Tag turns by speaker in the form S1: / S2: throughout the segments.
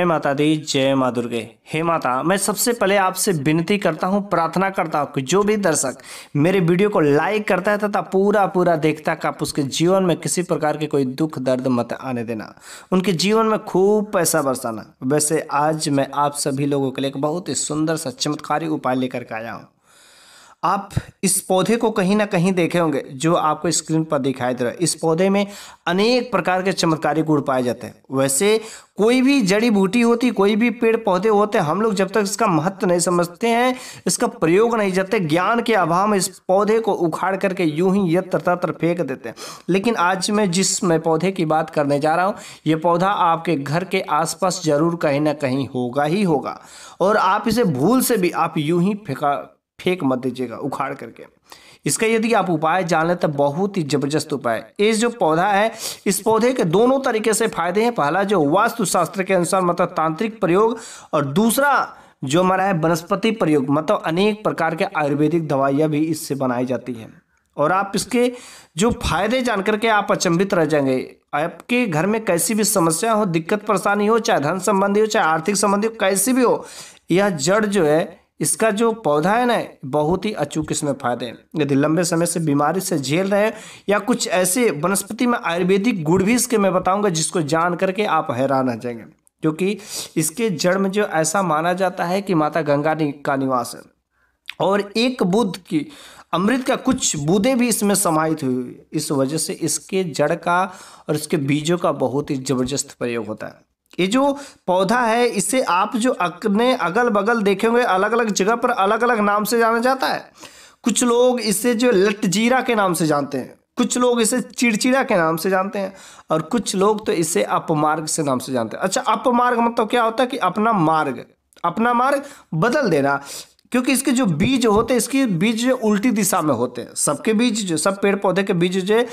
S1: हे माता दी जय माँ दुर्गे हे माता मैं सबसे पहले आपसे विनती करता हूँ प्रार्थना करता हूँ कि जो भी दर्शक मेरे वीडियो को लाइक करता है तथा पूरा पूरा देखता है कि आप उसके जीवन में किसी प्रकार के कोई दुख दर्द मत आने देना उनके जीवन में खूब पैसा बरसाना वैसे आज मैं आप सभी लोगों के लिए एक बहुत ही सुंदर सा चमत्कारी उपाय लेकर के आया हूँ आप इस पौधे को कहीं ना कहीं देखे होंगे जो आपको स्क्रीन पर दिखाई दे रहा है इस पौधे में अनेक प्रकार के चमत्कारी गुण पाए जाते हैं वैसे कोई भी जड़ी बूटी होती कोई भी पेड़ पौधे होते हम लोग जब तक इसका महत्व नहीं समझते हैं इसका प्रयोग नहीं जाते ज्ञान के अभाव में इस पौधे को उखाड़ करके यूं ही यत्र तत्र फेंक देते हैं लेकिन आज मैं जिस मैं पौधे की बात करने जा रहा हूँ ये पौधा आपके घर के आसपास जरूर कहीं ना कहीं होगा ही होगा और आप इसे भूल से भी आप यूं ही फेंका फेंक मत दीजिएगा उखाड़ करके इसका यदि आप उपाय जान लें तो बहुत ही जबरदस्त उपाय इस जो पौधा है इस पौधे के दोनों तरीके से फायदे हैं पहला जो वास्तुशास्त्र के अनुसार मतलब तांत्रिक प्रयोग और दूसरा जो हमारा है वनस्पति प्रयोग मतलब अनेक प्रकार के आयुर्वेदिक दवाइयाँ भी इससे बनाई जाती हैं और आप इसके जो फायदे जान करके आप अचंभित रह जाएंगे आपके घर में कैसी भी समस्या हो दिक्कत परेशानी हो चाहे धन संबंधी हो चाहे आर्थिक संबंधी हो कैसी भी हो यह जड़ जो है इसका जो पौधा है ना बहुत ही अचूक इसमें फायदे हैं यदि लंबे समय से बीमारी से झेल रहे हैं या कुछ ऐसे वनस्पति में आयुर्वेदिक गुड़ भी इसके मैं बताऊंगा जिसको जान करके आप हैरान रह जाएंगे क्योंकि इसके जड़ में जो ऐसा माना जाता है कि माता गंगा का निवास है और एक बुद्ध की अमृत का कुछ बूदे भी इसमें समाहित हुई इस वजह से इसके जड़ का और इसके बीजों का बहुत ही ज़बरदस्त प्रयोग होता है ये जो पौधा है इसे आप जो अपने अगल बगल देखेंगे अलग अलग जगह पर अलग अलग नाम से जाना जाता है कुछ लोग इसे जो लटजीरा के नाम से जानते हैं कुछ लोग इसे चिड़चिड़ा के नाम से जानते हैं और कुछ लोग तो इसे अपमार्ग से नाम से जानते हैं अच्छा अपमार्ग मतलब क्या होता है कि अपना मार्ग अपना मार्ग बदल देना क्योंकि इसके जो बीज होते हैं इसके बीज उल्टी दिशा में होते हैं सबके बीज जो सब पेड़ पौधे के बीज जो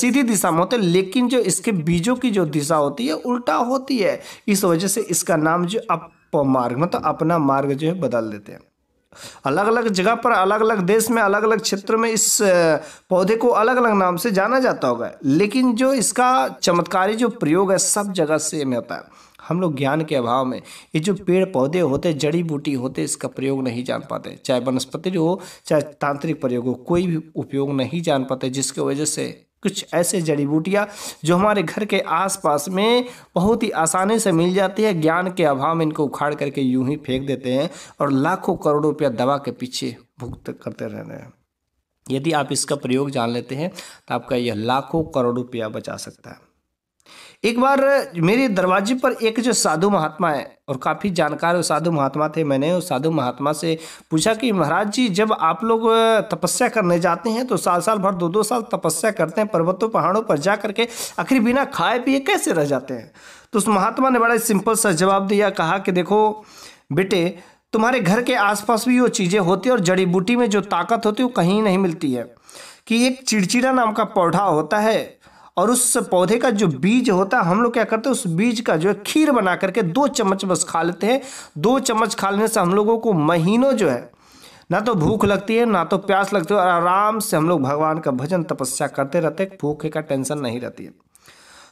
S1: सीधी दिशा में होते हैं लेकिन जो इसके बीजों की जो दिशा होती है उल्टा होती है इस वजह से इसका नाम जो अप मार्ग मतलब अपना मार्ग जो है बदल देते हैं अलग अलग जगह पर अलग अलग देश में अलग अलग क्षेत्र में इस पौधे को अलग अलग नाम से जाना जाता होगा लेकिन जो इसका चमत्कारी जो प्रयोग है सब जगह सेम होता है हम लोग ज्ञान के अभाव में ये जो पेड़ पौधे होते जड़ी बूटी होते इसका प्रयोग नहीं जान पाते चाहे वनस्पति हो चाहे तांत्रिक प्रयोग हो कोई भी उपयोग नहीं जान पाते जिसके वजह से कुछ ऐसे जड़ी बूटियाँ जो हमारे घर के आसपास में बहुत ही आसानी से मिल जाती है ज्ञान के अभाव में इनको उखाड़ करके यूं ही फेंक देते हैं और लाखों करोड़ों रुपया दवा के पीछे भुगत करते रह रहे हैं यदि आप इसका प्रयोग जान लेते हैं तो आपका यह लाखों करोड़ रुपया बचा सकता है एक बार मेरे दरवाजे पर एक जो साधु महात्मा है और काफ़ी जानकार वो साधु महात्मा थे मैंने उस साधु महात्मा से पूछा कि महाराज जी जब आप लोग तपस्या करने जाते हैं तो साल साल भर दो दो साल तपस्या करते हैं पर्वतों पहाड़ों पर जा करके आखिर बिना खाए पिए कैसे रह जाते हैं तो उस महात्मा ने बड़ा सिंपल सा जवाब दिया कहा कि देखो बेटे तुम्हारे घर के आसपास भी वो चीज़ें होती और जड़ी बूटी में जो ताकत होती है वो कहीं नहीं मिलती है कि एक चिड़चिड़ा नाम का पौधा होता है और उस पौधे का जो बीज होता है हम लोग क्या करते हैं उस बीज का जो है खीर बना करके दो चम्मच बस खा लेते हैं दो चम्मच खा लेने से हम लोगों को महीनों जो है ना तो भूख लगती है ना तो प्यास लगती है और आराम से हम लोग भगवान का भजन तपस्या करते रहते हैं भूखे का टेंशन नहीं रहती है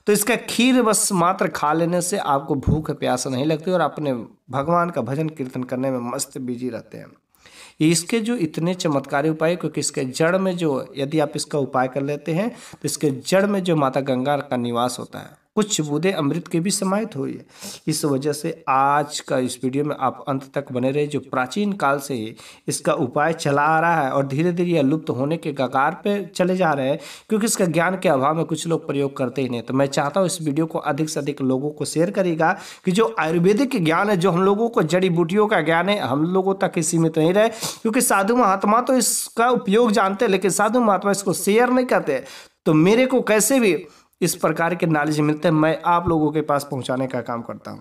S1: तो इसका खीर बस मात्र खा लेने से आपको भूख प्यास नहीं लगती और अपने भगवान का भजन कीर्तन करने में मस्त बिजी रहते हैं इसके जो इतने चमत्कारी उपाय क्योंकि इसके जड़ में जो यदि आप इसका उपाय कर लेते हैं तो इसके जड़ में जो माता गंगा का निवास होता है कुछ बूदे अमृत के भी समाहित हुई है इस वजह से आज का इस वीडियो में आप अंत तक बने रहे जो प्राचीन काल से ही इसका उपाय चला आ रहा है और धीरे धीरे यह लुप्त होने के कगार पर चले जा रहे हैं क्योंकि इसका ज्ञान के अभाव में कुछ लोग प्रयोग करते ही नहीं तो मैं चाहता हूँ इस वीडियो को अधिक से अधिक लोगों को शेयर करेगा कि जो आयुर्वेदिक ज्ञान है जो हम लोगों को जड़ी बूटियों का ज्ञान है हम लोगों तक ही सीमित नहीं रहे क्योंकि साधु महात्मा तो इसका उपयोग जानते हैं लेकिन साधु महात्मा इसको शेयर नहीं करते तो मेरे को कैसे भी इस प्रकार के नॉलेज मिलते हैं मैं आप लोगों के पास पहुँचाने का काम करता हूँ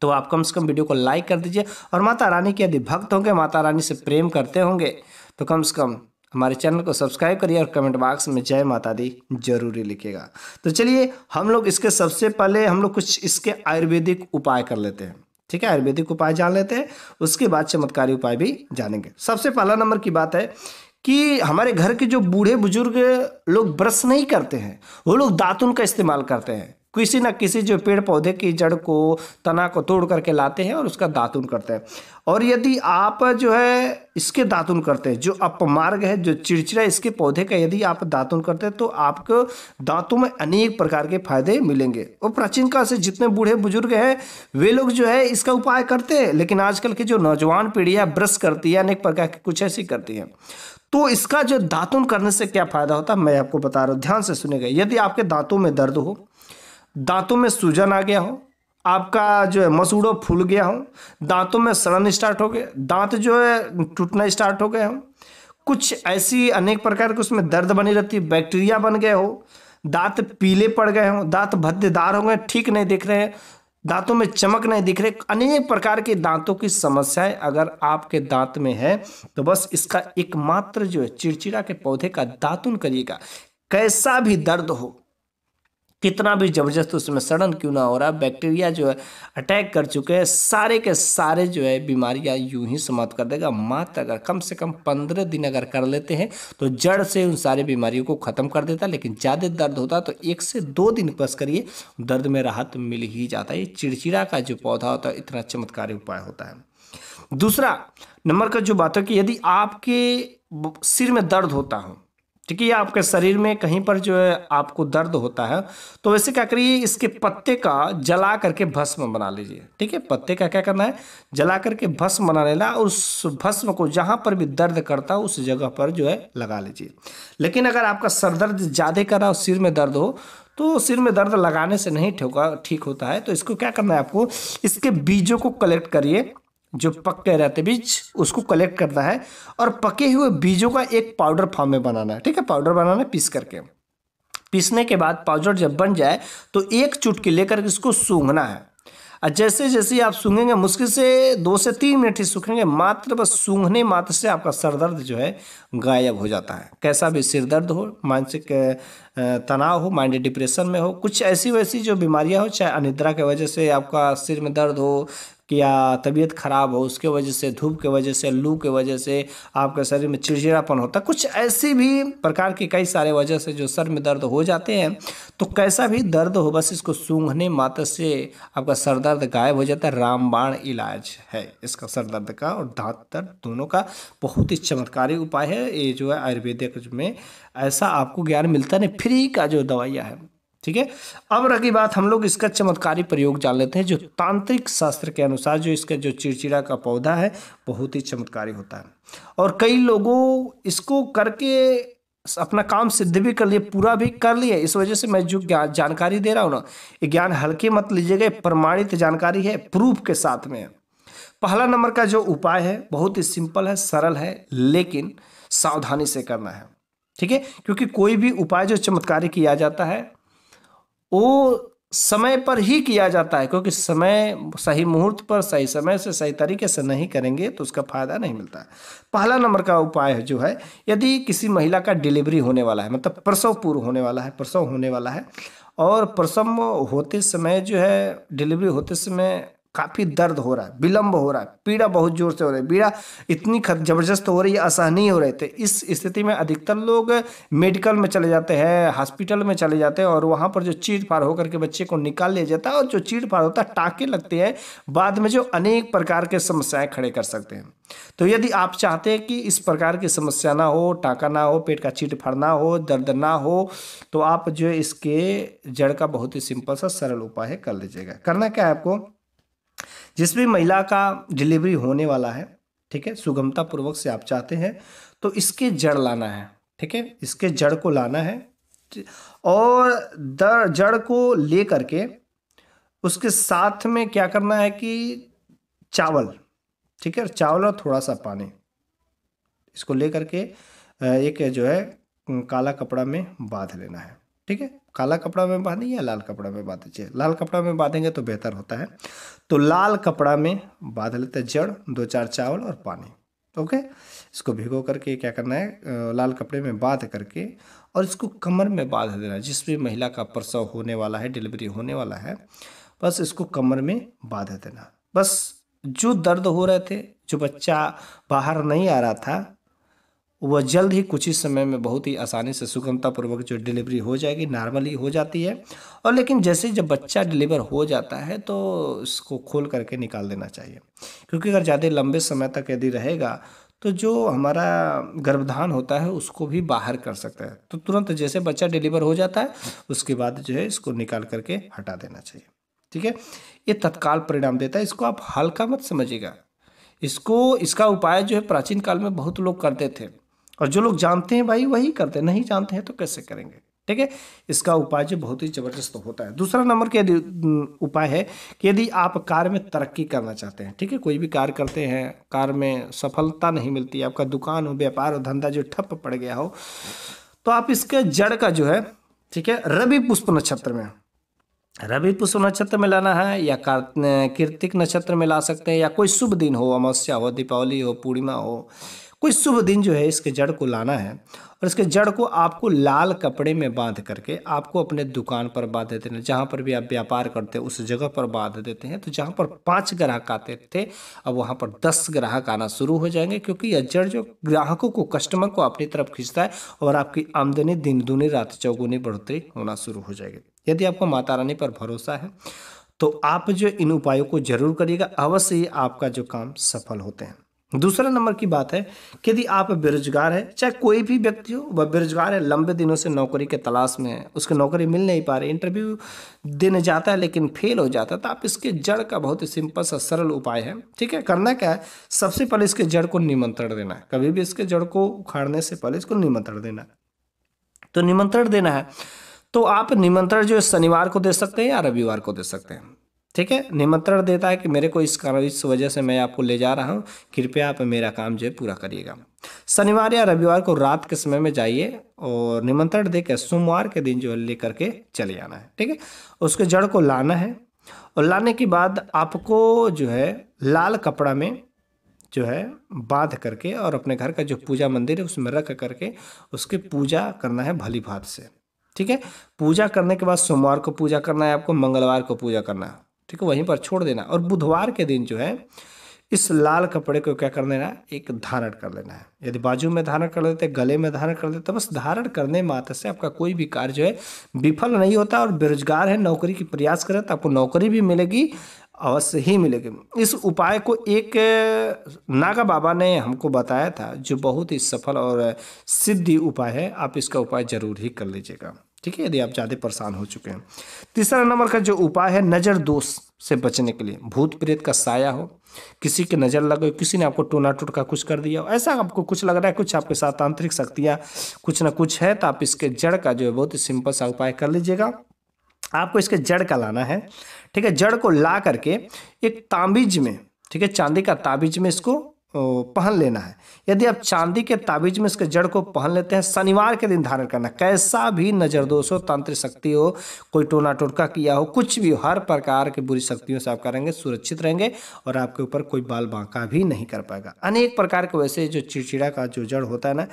S1: तो आप कम से कम वीडियो को लाइक कर दीजिए और माता रानी के यदि भक्त होंगे माता रानी से प्रेम करते होंगे तो कम से कम हमारे चैनल को सब्सक्राइब करिए और कमेंट बॉक्स में जय माता दी जरूरी लिखेगा तो चलिए हम लोग इसके सबसे पहले हम लोग कुछ इसके आयुर्वेदिक उपाय कर लेते हैं ठीक है आयुर्वेदिक उपाय जान लेते हैं उसके बाद चमत्कारी उपाय भी जानेंगे सबसे पहला नंबर की बात है कि हमारे घर के जो बूढ़े बुजुर्ग लोग ब्रश नहीं करते हैं वो लोग दातुन का इस्तेमाल करते हैं किसी ना किसी जो पेड़ पौधे की जड़ को तना को तोड़ करके लाते हैं और उसका दातुन करते हैं और यदि आप जो है इसके दातुन करते हैं जो अपमार्ग है जो चिड़चिड़ा इसके पौधे का यदि आप दातुन करते हैं तो आपको दांतों में अनेक प्रकार के फायदे मिलेंगे और प्राचीन काल से जितने बूढ़े बुजुर्ग हैं वे लोग जो है इसका उपाय करते हैं लेकिन आजकल की जो नौजवान पीढ़ी है ब्रश करती है अनेक प्रकार की कुछ ऐसी करती है तो इसका जो दातुन करने से क्या फ़ायदा होता है मैं आपको बता रहा हूँ ध्यान से सुनेगा यदि आपके दांतों में दर्द हो दांतों में सूजन आ गया हो आपका जो है मसूड़ो फूल गया हो दांतों में सड़न स्टार्ट हो गया दांत जो है टूटना स्टार्ट हो गए हो कुछ ऐसी अनेक प्रकार के उसमें दर्द बनी रहती है बैक्टीरिया बन गए हो दांत पीले पड़ गए हों दांत भद्देदार हो गए ठीक नहीं दिख रहे हैं दांतों में चमक नहीं दिख रहे अनेक प्रकार के दांतों की समस्याएं अगर आपके दांत में है तो बस इसका एकमात्र जो है चिड़चिड़ा के पौधे का दातुन करिएगा कैसा भी दर्द हो कितना भी ज़बरदस्त उसमें सड़न क्यों ना हो रहा बैक्टीरिया जो है अटैक कर चुके हैं सारे के सारे जो है बीमारियां यूं ही समाप्त कर देगा मात्र अगर कम से कम पंद्रह दिन अगर कर लेते हैं तो जड़ से उन सारे बीमारियों को ख़त्म कर देता लेकिन ज़्यादा दर्द होता तो एक से दो दिन बस करिए दर्द में राहत मिल ही जाता है ये चिड़चिड़ा का जो पौधा होता है इतना चमत्कारी उपाय होता है दूसरा नंबर का जो बात है कि यदि आपके सिर में दर्द होता हो ठीक है आपके शरीर में कहीं पर जो है आपको दर्द होता है तो वैसे क्या करिए इसके पत्ते का जला करके भस्म बना लीजिए ठीक है पत्ते का क्या करना है जला करके भस्म बना लेना और उस भस्म को जहाँ पर भी दर्द करता है उस जगह पर जो है लगा लीजिए लेकिन अगर आपका सर दर्द ज़्यादा कर रहा हो सिर में दर्द हो तो सिर में दर्द लगाने से नहीं ठेका ठीक होता है तो इसको क्या करना है आपको इसके बीजों को कलेक्ट करिए जो पक्के रहते बीज उसको कलेक्ट करना है और पके हुए बीजों का एक पाउडर फॉर्म में बनाना है ठीक है पाउडर बनाना है पीस करके पीसने के बाद पाउडर जब बन जाए तो एक चुटकी लेकर इसको सूंघना है और जैसे जैसे आप सूंघेंगे मुश्किल से दो से तीन मिनट ही सूखेंगे मात्र बस सूंघने मात्र से आपका सर दर्द जो है गायब हो जाता है कैसा भी सिर दर्द हो मानसिक तनाव हो माइंड डिप्रेशन में हो कुछ ऐसी वैसी जो बीमारियां हो चाहे अनिद्रा की वजह से आपका सिर में दर्द हो या तबीयत ख़राब हो उसके वजह से धूप के वजह से लू के वजह से आपके शरीर में चिड़चिड़ापन होता कुछ ऐसी भी प्रकार की कई सारे वजह से जो सर में दर्द हो जाते हैं तो कैसा भी दर्द हो बस इसको सूंघने मात्र से आपका सर दर्द गायब हो जाता है रामबाण इलाज है इसका सर दर्द का और दांत दर्द दोनों का बहुत ही चमत्कारी उपाय है ये जो है आयुर्वेदिक में ऐसा आपको ज्ञान मिलता नहीं फ्री का जो दवाइयाँ है ठीक है अब रही बात हम लोग इसका चमत्कारी प्रयोग जान लेते हैं जो तांत्रिक शास्त्र के अनुसार जो इसका जो चिड़चिड़ा का पौधा है बहुत ही चमत्कारी होता है और कई लोगों इसको करके अपना काम सिद्ध भी कर लिए पूरा भी कर लिए इस वजह से मैं जो ज्ञान जानकारी दे रहा हूँ ना ये ज्ञान हल्के मत लीजिएगा प्रमाणित जानकारी है प्रूफ के साथ में पहला नंबर का जो उपाय है बहुत ही सिंपल है सरल है लेकिन सावधानी से करना है ठीक है क्योंकि कोई भी उपाय जो चमत्कारी किया जाता है वो समय पर ही किया जाता है क्योंकि समय सही मुहूर्त पर सही समय से सही तरीके से नहीं करेंगे तो उसका फायदा नहीं मिलता है पहला नंबर का उपाय है जो है यदि किसी महिला का डिलीवरी होने वाला है मतलब प्रसव पूर्व होने वाला है प्रसव होने वाला है और प्रसव होते समय जो है डिलीवरी होते समय काफ़ी दर्द हो रहा है विलंब हो रहा है पीड़ा बहुत जोर से हो रही है पीड़ा इतनी ज़बरदस्त हो रही है असहनीय हो रहे थे इस स्थिति में अधिकतर लोग मेडिकल में चले जाते हैं हॉस्पिटल में चले जाते हैं और वहाँ पर जो चीड़ फाड़ होकर के बच्चे को निकाल लिया जाता है और जो चीड़ फाड़ होता है टाँके लगते हैं बाद में जो अनेक प्रकार के समस्याएँ खड़े कर सकते हैं तो यदि आप चाहते हैं कि इस प्रकार की समस्या ना हो टाका ना हो पेट का चीट फड़ना हो दर्द ना हो तो आप जो इसके जड़ का बहुत ही सिंपल सा सरल उपाय है कर लीजिएगा करना क्या है आपको जिस भी महिला का डिलीवरी होने वाला है ठीक है सुगमतापूर्वक से आप चाहते हैं तो इसके जड़ लाना है ठीक है इसके जड़ को लाना है और दर जड़ को ले करके उसके साथ में क्या करना है कि चावल ठीक है चावल और थोड़ा सा पानी इसको ले करके एक जो है काला कपड़ा में बांध लेना है ठीक है काला कपड़ा में बांधें या लाल कपड़ा में बांध दीजिए लाल कपड़ा में बांधेंगे तो बेहतर होता है तो लाल कपड़ा में बांध लेते हैं जड़ दो चार चावल और पानी ओके इसको भिगो करके क्या करना है लाल कपड़े में बांध करके और इसको कमर में बांध देना जिस भी महिला का प्रसव होने वाला है डिलीवरी होने वाला है बस इसको कमर में बांध देना बस जो दर्द हो रहे थे जो बच्चा बाहर नहीं आ रहा था वह जल्द ही कुछ ही समय में बहुत ही आसानी से सुगमतापूर्वक जो डिलीवरी हो जाएगी नॉर्मली हो जाती है और लेकिन जैसे जब बच्चा डिलीवर हो जाता है तो इसको खोल करके निकाल देना चाहिए क्योंकि अगर ज़्यादा लंबे समय तक यदि रहेगा तो जो हमारा गर्भधान होता है उसको भी बाहर कर सकता है तो तुरंत जैसे बच्चा डिलीवर हो जाता है उसके बाद जो है इसको निकाल करके हटा देना चाहिए ठीक है ये तत्काल परिणाम देता है इसको आप हल्का मत समझिएगा इसको इसका उपाय जो है प्राचीन काल में बहुत लोग करते थे और जो लोग जानते हैं भाई वही करते हैं नहीं जानते हैं तो कैसे करेंगे ठीक है इसका उपाय जो बहुत ही ज़बरदस्त होता है दूसरा नंबर के उपाय है कि यदि आप कार में तरक्की करना चाहते हैं ठीक है कोई भी कार्य करते हैं कार में सफलता नहीं मिलती आपका दुकान हो व्यापार हो धंधा जो ठप पड़ गया हो तो आप इसके जड़ का जो है ठीक है रवि पुष्प नक्षत्र में रवि पुष्प नक्षत्र में लाना है या कार्तिक नक्षत्र में ला सकते हैं या कोई शुभ दिन हो अमावस्या हो दीपावली हो पूर्णिमा हो कोई शुभ दिन जो है इसके जड़ को लाना है और इसके जड़ को आपको लाल कपड़े में बांध करके आपको अपने दुकान पर बांध देते हैं जहाँ पर भी आप व्यापार करते हैं उस जगह पर बांध देते हैं तो जहाँ पर पाँच ग्राहक आते थे अब वहाँ पर दस ग्राहक आना शुरू हो जाएंगे क्योंकि यह जड़ जो ग्राहकों को कस्टमर को अपनी तरफ खींचता है और आपकी आमदनी दिन दूनी रात चौगुनी बढ़ोतरी होना शुरू हो जाएगी यदि आपको माता रानी पर भरोसा है तो आप जो इन उपायों को जरूर करिएगा अवश्य ही आपका जो काम सफल होते हैं दूसरे नंबर की बात है कि यदि आप बेरोजगार है चाहे कोई भी व्यक्ति हो वह बेरोजगार है लंबे दिनों से नौकरी के तलाश में है उसके नौकरी मिल नहीं पा रही इंटरव्यू देने जाता है लेकिन फेल हो जाता है तो आप इसके जड़ का बहुत ही सिंपल सा सरल उपाय है ठीक है करना क्या है सबसे पहले इसके जड़ को निमंत्रण देना है कभी भी इसके जड़ को उखाड़ने से पहले इसको निमंत्रण देना है तो निमंत्रण देना है तो आप निमंत्रण जो है शनिवार को दे सकते हैं या रविवार को दे सकते हैं ठीक है निमंत्रण देता है कि मेरे को इस कारण इस वजह से मैं आपको ले जा रहा हूँ कृपया आप मेरा काम जो है पूरा करिएगा शनिवार या रविवार को रात के समय में जाइए और निमंत्रण देकर सोमवार के दिन जो है ले करके चले आना है ठीक है उसके जड़ को लाना है और लाने के बाद आपको जो है लाल कपड़ा में जो है बांध करके और अपने घर का जो पूजा मंदिर है उसमें रख करके उसकी पूजा करना है भली भात से ठीक है पूजा करने के बाद सोमवार को पूजा करना है आपको मंगलवार को पूजा करना है ठीक है वहीं पर छोड़ देना और बुधवार के दिन जो है इस लाल कपड़े को क्या कर लेना है एक धारण कर लेना है यदि बाजू में धारण कर लेते गले में धारण कर लेते तो बस धारण करने मात्र से आपका कोई भी कार्य जो है विफल नहीं होता और बेरोजगार है नौकरी की प्रयास करें तो आपको नौकरी भी मिलेगी अवश्य ही मिलेगी इस उपाय को एक नागा बाबा ने हमको बताया था जो बहुत ही सफल और सिद्धि उपाय है आप इसका उपाय जरूर ही कर लीजिएगा ठीक है यदि आप ज़्यादा परेशान हो चुके हैं तीसरा नंबर का जो उपाय है नज़र दोष से बचने के लिए भूत प्रेत का साया हो किसी के नज़र लगे किसी ने आपको टोना टोटका कुछ कर दिया हो ऐसा आपको कुछ लग रहा है कुछ आपके साथ तांत्रिक शक्तियाँ कुछ ना कुछ है तो आप इसके जड़ का जो है बहुत ही सिंपल सा उपाय कर लीजिएगा आपको इसके जड़ का लाना है ठीक है जड़ को ला करके एक ताबीज में ठीक है चांदी का ताबीज में इसको पहन लेना है यदि आप चांदी के ताबीज में इसके जड़ को पहन लेते हैं शनिवार के दिन धारण करना कैसा भी नज़रदोष हो तांत्रिक शक्ति हो कोई टोना टोटका किया हो कुछ भी हो हर प्रकार के बुरी शक्तियों से आप करेंगे सुरक्षित रहेंगे और आपके ऊपर कोई बाल बांका भी नहीं कर पाएगा अनेक प्रकार के वैसे जो चिड़चिड़ा का जो जड़ होता है ना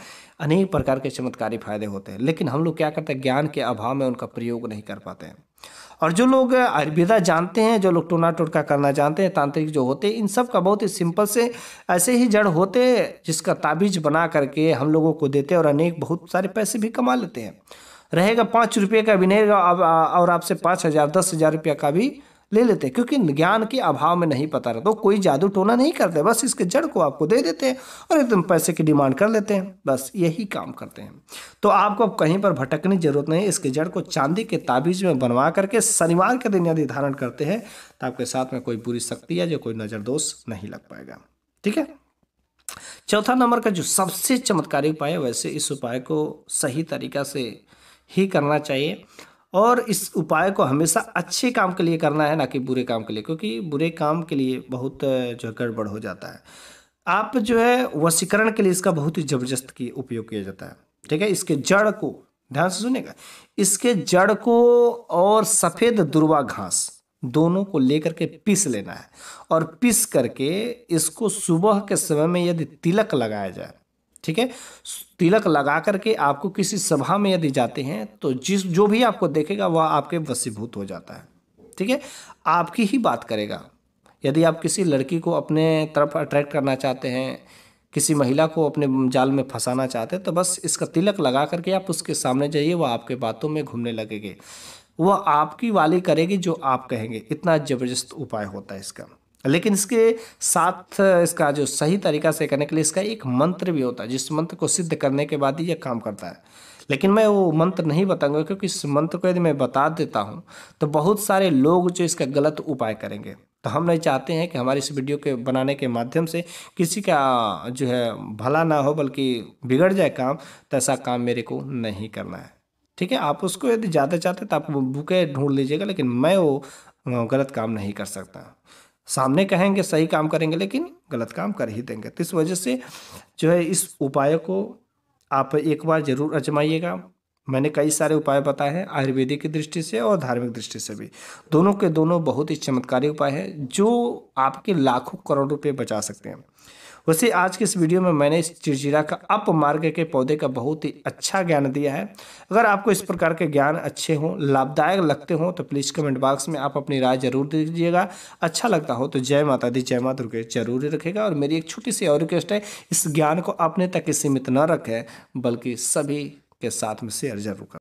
S1: अनेक प्रकार के चमत्कारी फायदे होते हैं लेकिन हम लोग क्या करते हैं ज्ञान के अभाव में उनका प्रयोग नहीं कर पाते हैं और जो लोग आयुर्वेदा जानते हैं जो लोग टोना टोटका करना जानते हैं तांत्रिक जो होते हैं इन सब का बहुत ही सिंपल से ऐसे ही जड़ होते हैं जिसका ताबीज बना करके हम लोगों को देते हैं और अनेक बहुत सारे पैसे भी कमा लेते हैं रहेगा पाँच रुपये का भी नहीं और आपसे पाँच हज़ार दस हज़ार रुपये का भी ले लेते हैं क्योंकि ज्ञान के अभाव में नहीं पता रहता तो कोई जादू टोना नहीं करते बस इसके जड़ को आपको दे देते हैं और एकदम पैसे की डिमांड कर लेते हैं बस यही काम करते हैं तो आपको अब कहीं पर भटकने जरूरत नहीं इसके जड़ को चांदी के ताबीज में बनवा करके शनिवार के दिन यदि धारण करते हैं तो आपके साथ में कोई बुरी शक्ति या जो कोई नज़र दोष नहीं लग पाएगा ठीक है चौथा नंबर का जो सबसे चमत्कारी उपाय है वैसे इस उपाय को सही तरीका से ही करना चाहिए और इस उपाय को हमेशा अच्छे काम के लिए करना है ना कि बुरे काम के लिए क्योंकि बुरे काम के लिए बहुत जो है गड़बड़ हो जाता है आप जो है वशीकरण के लिए इसका बहुत ही ज़बरदस्त की उपयोग किया जाता है ठीक है इसके जड़ को ध्यान से सुनेगा इसके जड़ को और सफ़ेद दुर्वा घास दोनों को लेकर के पीस लेना है और पीस करके इसको सुबह के समय में यदि तिलक लगाया जाए ठीक है तिलक लगा करके आपको किसी सभा में यदि जाते हैं तो जिस जो भी आपको देखेगा वह आपके वसीभूत हो जाता है ठीक है आपकी ही बात करेगा यदि आप किसी लड़की को अपने तरफ अट्रैक्ट करना चाहते हैं किसी महिला को अपने जाल में फंसाना चाहते हैं तो बस इसका तिलक लगा करके आप उसके सामने जाइए वह आपके बातों में घूमने लगेगी वह आपकी वाली करेगी जो आप कहेंगे इतना ज़बरदस्त उपाय होता है इसका लेकिन इसके साथ इसका जो सही तरीका से करने के लिए इसका एक मंत्र भी होता है जिस मंत्र को सिद्ध करने के बाद ही यह काम करता है लेकिन मैं वो मंत्र नहीं बताऊंगा क्योंकि इस मंत्र को यदि मैं बता देता हूँ तो बहुत सारे लोग जो इसका गलत उपाय करेंगे तो हम नहीं चाहते हैं कि हमारे इस वीडियो के बनाने के माध्यम से किसी का जो है भला ना हो बल्कि बिगड़ जाए काम तो ऐसा काम मेरे को नहीं करना है ठीक है आप उसको यदि ज़्यादा चाहते तो आप बुके ढूंढ लीजिएगा लेकिन मैं वो गलत काम नहीं कर सकता सामने कहेंगे सही काम करेंगे लेकिन गलत काम कर ही देंगे तो इस वजह से जो है इस उपाय को आप एक बार ज़रूर आजमाइएगा मैंने कई सारे उपाय बताए हैं आयुर्वेदिक की दृष्टि से और धार्मिक दृष्टि से भी दोनों के दोनों बहुत ही चमत्कारी उपाय हैं जो आपके लाखों करोड़ रुपये बचा सकते हैं वैसे आज की इस वीडियो में मैंने इस चिड़चिड़ा का अप मार्ग के पौधे का बहुत ही अच्छा ज्ञान दिया है अगर आपको इस प्रकार के ज्ञान अच्छे हों लाभदायक लगते हों तो प्लीज़ कमेंट बॉक्स में आप अपनी राय जरूर दीजिएगा अच्छा लगता हो तो जय माता दी जय माता दुर्गे जरूर रखेगा और मेरी एक छोटी सी और रिक्वेस्ट है इस ज्ञान को अपने तक सीमित न रखें बल्कि सभी के साथ में शेयर जरूर